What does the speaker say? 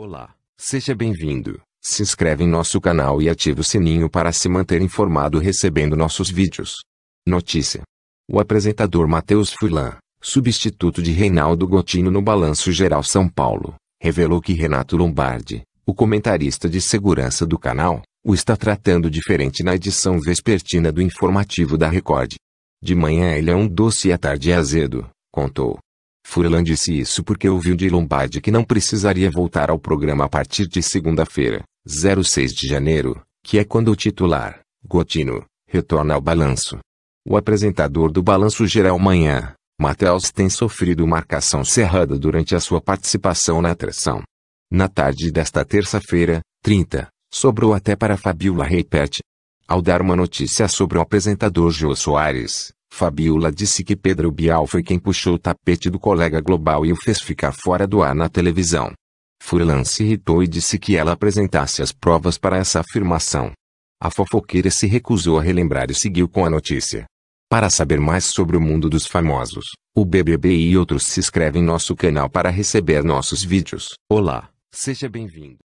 Olá, seja bem-vindo. Se inscreve em nosso canal e ative o sininho para se manter informado recebendo nossos vídeos. Notícia: O apresentador Matheus Furlan, substituto de Reinaldo Gotino no Balanço Geral São Paulo, revelou que Renato Lombardi, o comentarista de segurança do canal, o está tratando diferente na edição vespertina do informativo da Record. De manhã ele é um doce e à tarde é azedo, contou. Furlan disse isso porque ouviu de Lombardi que não precisaria voltar ao programa a partir de segunda-feira, 06 de janeiro, que é quando o titular, Gotino, retorna ao balanço. O apresentador do Balanço Geral Manhã, Matheus tem sofrido marcação cerrada durante a sua participação na atração. Na tarde desta terça-feira, 30, sobrou até para Fabiola Reipert. Ao dar uma notícia sobre o apresentador Jô Soares, Fabiola disse que Pedro Bial foi quem puxou o tapete do colega global e o fez ficar fora do ar na televisão. Furlan se irritou e disse que ela apresentasse as provas para essa afirmação. A fofoqueira se recusou a relembrar e seguiu com a notícia. Para saber mais sobre o mundo dos famosos, o BBB e outros se inscreve em nosso canal para receber nossos vídeos. Olá, seja bem-vindo.